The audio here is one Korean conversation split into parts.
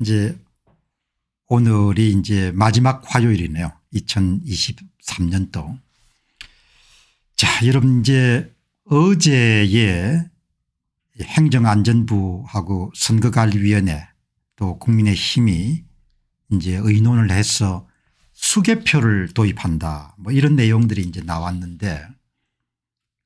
이제 오늘이 이제 마지막 화요일이네요. 2023년도. 자, 여러분 이제 어제에 행정안전부하고 선거관리위원회 또 국민의힘이 이제 의논을 해서 수개표를 도입한다 뭐 이런 내용들이 이제 나왔는데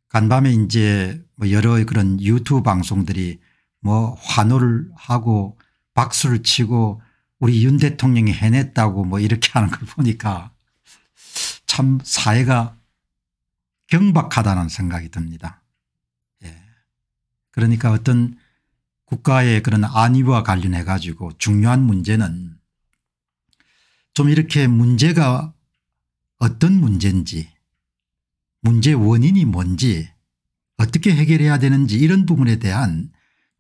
간밤에 이제 뭐 여러 그런 유튜브 방송들이 뭐 환호를 하고 박수를 치고 우리 윤 대통령이 해냈다고 뭐 이렇게 하는 걸 보니까 참 사회가 경박하다는 생각이 듭니다. 예. 그러니까 어떤 국가의 그런 안위와 관련해 가지고 중요한 문제는 좀 이렇게 문제가 어떤 문제인지 문제 원인이 뭔지 어떻게 해결해야 되는지 이런 부분에 대한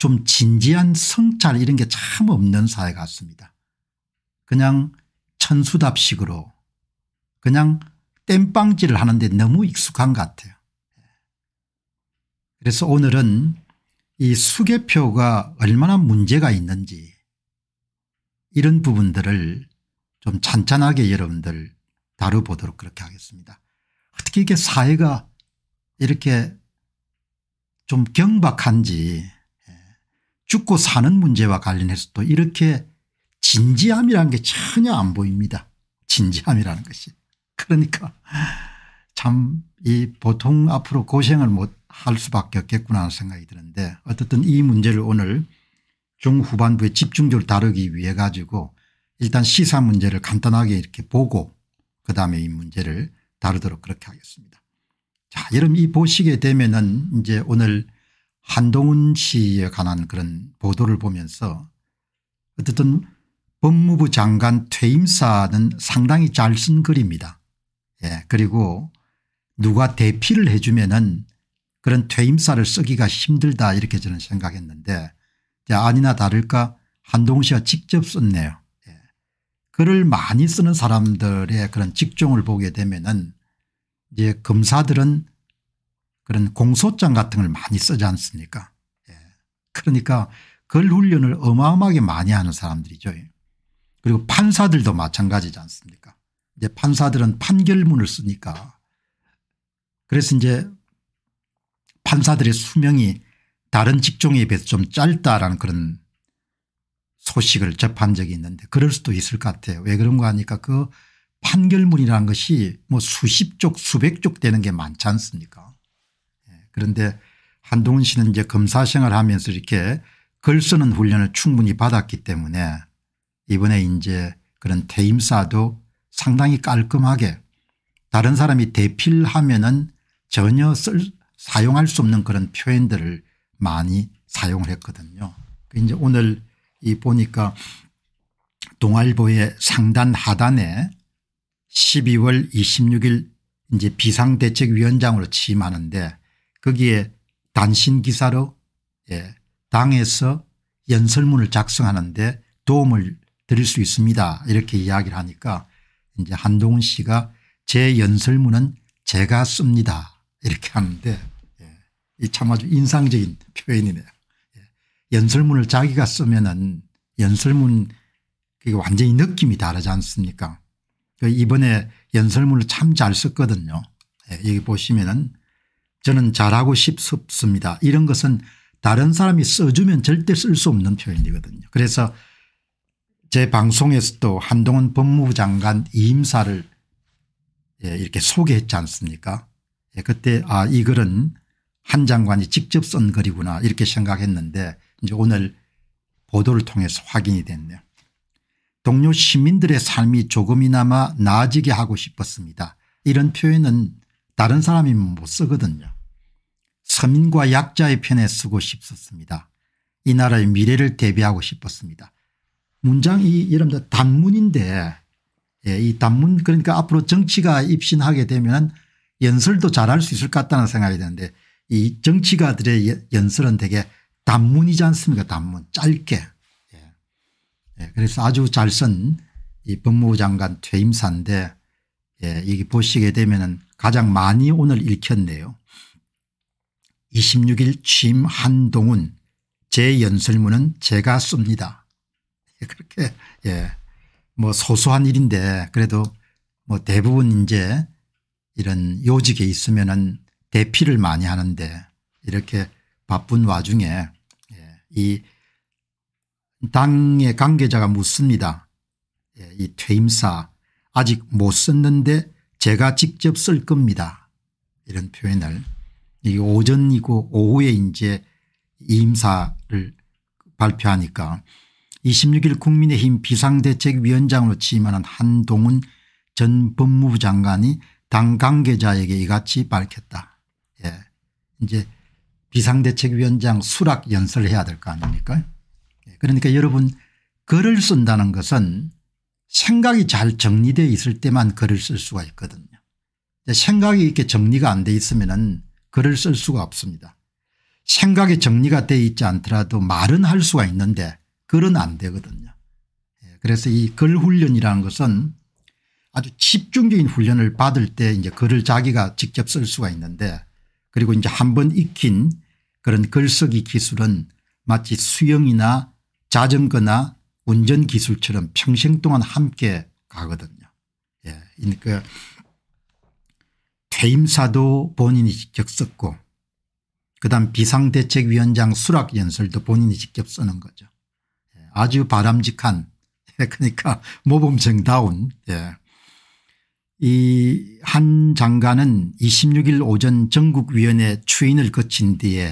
좀 진지한 성찰 이런 게 참 없는 사회 같습니다. 그냥 천수답식으로 그냥 땜빵질을 하는데 너무 익숙한 것 같아요. 그래서 오늘은 이 수개표가 얼마나 문제가 있는지 이런 부분들을 좀 찬찬하게 여러분들 다뤄보도록 그렇게 하겠습니다. 어떻게 이게 렇 사회가 이렇게 좀 경박한지 죽고 사는 문제와 관련해서도 이렇게 진지함이라는 게 전혀 안 보입니다. 진지함이라는 것이. 그러니까 참이 보통 앞으로 고생을 못 할 수밖에 없겠구나 하는 생각이 드는데 어쨌든 이 문제를 오늘 중후반부에 집중적으로 다루기 위해 가지고 일단 시사 문제를 간단하게 이렇게 보고 그다음에 이 문제를 다루도록 그렇게 하겠습니다. 자, 여러분 이 보시게 되면은 이제 오늘 한동훈 씨에 관한 그런 보도를 보면서 어쨌든 법무부 장관 퇴임사는 상당히 잘 쓴 글입니다. 예. 그리고 누가 대피를 해주면은 그런 퇴임사를 쓰기가 힘들다 이렇게 저는 생각했는데 아니나 다를까 한동훈 씨가 직접 썼네요. 예. 글을 많이 쓰는 사람들의 그런 직종을 보게 되면은 이제 검사들은 그런 공소장 같은 걸 많이 쓰지 않습니까 예. 그러니까 글 훈련을 어마어마하게 많이 하는 사람들이죠. 그리고 판사들도 마찬가지지 않습니까 이제 판사들은 판결문을 쓰니까 그래서 이제 판사들의 수명이 다른 직종에 비해서 좀 짧다라는 그런 소식을 접한 적이 있는데 그럴 수도 있을 것 같아요. 왜 그런가 하니까 그 판결문이라는 것이 뭐 수십 쪽 수백 쪽 되는 게 많지 않습니까 그런데 한동훈 씨는 이제 검사 생활 하면서 이렇게 글 쓰는 훈련을 충분히 받았기 때문에 이번에 이제 그런 퇴임사도 상당히 깔끔하게 다른 사람이 대필하면은 전혀 쓸, 사용할 수 없는 그런 표현들을 많이 사용을 했거든요. 그 이제 오늘 이 보니까 동아일보의 상단 하단에 12월 26일 이제 비상대책위원장으로 취임하는데 거기에 단신 기사로 예, 당에서 연설문을 작성하는데 도움을 드릴 수 있습니다. 이렇게 이야기를 하니까 이제 한동훈 씨가 제 연설문은 제가 씁니다. 이렇게 하는데 예, 참 아주 인상적인 표현이네요. 예, 연설문을 자기가 쓰면은 연설문 그게 완전히 느낌이 다르지 않습니까? 그 이번에 연설문을 참 잘 썼거든요. 예, 여기 보시면은 저는 잘하고 싶습니다. 이런 것은 다른 사람이 써주면 절대 쓸 수 없는 표현이거든요. 그래서 제 방송에서도 한동훈 법무부 장관 이임사를 예, 이렇게 소개했지 않습니까 예, 그때 아이 글은 한 장관이 직접 쓴 글이구나 이렇게 생각했는데 이제 오늘 보도를 통해서 확인이 됐네요. 동료 시민들의 삶이 조금이나마 나아지게 하고 싶었습니다. 이런 표현은 다른 사람이 못 뭐 쓰거든요. 서민과 약자의 편에 쓰고 싶었습니다. 이 나라의 미래를 대비하고 싶었습니다. 문장이 여러분들 단문인데 예, 이 단문 그러니까 앞으로 정치가 입신하게 되면 연설도 잘할 수 있을 것 같다는 생각이 드는데 이 정치가들의 연설은 되게 단문이지 않습니까 단문 짧게 예. 예, 그래서 아주 잘 쓴 법무부 장관 퇴임사인데 예, 여기 보시게 되면 가장 많이 오늘 읽혔네요. 26일 취임 한동훈 제 연설문은 제가 씁니다. 그렇게 예, 뭐 소소한 일인데 그래도 뭐 대부분 이제 이런 요직에 있으면은 대피를 많이 하는데 이렇게 바쁜 와중에 예, 이 당의 관계자가 묻습니다. 예, 이 퇴임사 아직 못 썼는데 제가 직접 쓸 겁니다. 이런 표현을 오전이고 오후에 이제 임사를 발표하니까 26일 국민의힘 비상대책위원장으로 취임하는 한동훈 전 법무부 장관이 당 관계자에게 이같이 밝혔다. 예. 이제 비상대책위원장 수락 연설을 해야 될 거 아닙니까 예. 그러니까 여러분 글을 쓴다는 것은 생각이 잘 정리되어 있을 때만 글을 쓸 수가 있거든요. 생각이 이렇게 정리가 안 돼 있으면 글을 쓸 수가 없습니다. 생각이 정리가 돼 있지 않더라도 말은 할 수가 있는데 글은 안 되거든요. 예, 그래서 이 글 훈련이라는 것은 아주 집중적인 훈련을 받을 때 이제 글을 자기가 직접 쓸 수가 있는데 그리고 이제 한번 익힌 그런 글쓰기 기술은 마치 수영이나 자전거나 운전기술처럼 평생 동안 함께 가거든요. 예. 그러니까 퇴임사도 본인이 직접 썼고 그다음 비상대책위원장 수락연설도 본인이 직접 쓰는 거죠. 예. 아주 바람직한 그러니까 모범생다운 예. 이 한 장관은 26일 오전 전국위원회 추인을 거친 뒤에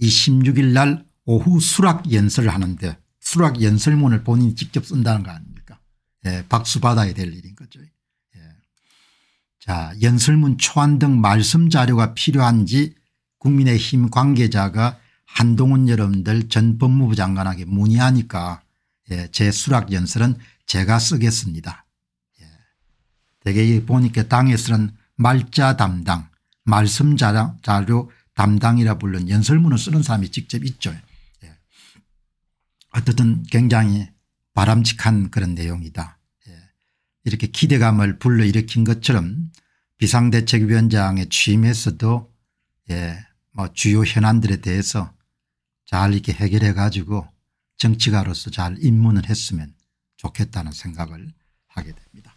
26일 날 오후 수락 연설을 하는데 수락 연설문을 본인이 직접 쓴다는 거 아닙니까? 예, 박수 받아야 될 일인 거죠. 예. 자, 연설문 초안 등 말씀 자료가 필요한지 국민의힘 관계자가 한동훈 여러분들 전 법무부 장관에게 문의하니까 예, 제 수락 연설은 제가 쓰겠습니다. 예. 대개 보니까 당에서는 말자 담당 말씀 자료 담당이라 불른 연설문을 쓰는 사람이 직접 있죠. 어쨌든 굉장히 바람직한 그런 내용이다. 예. 이렇게 기대감을 불러일으킨 것처럼 비상대책위원장의 취임에서도 예, 뭐 주요 현안들에 대해서 잘 이렇게 해결해 가지고 정치가로서 잘 입문을 했으면 좋겠다는 생각을 하게 됩니다.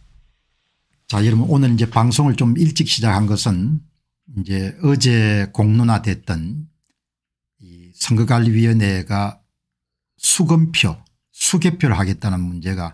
자 여러분 오늘 이제 방송을 좀 일찍 시작한 것은 이제 어제 공론화됐던 이 선거관리위원회가 수검표 수개표를 하겠다는 문제가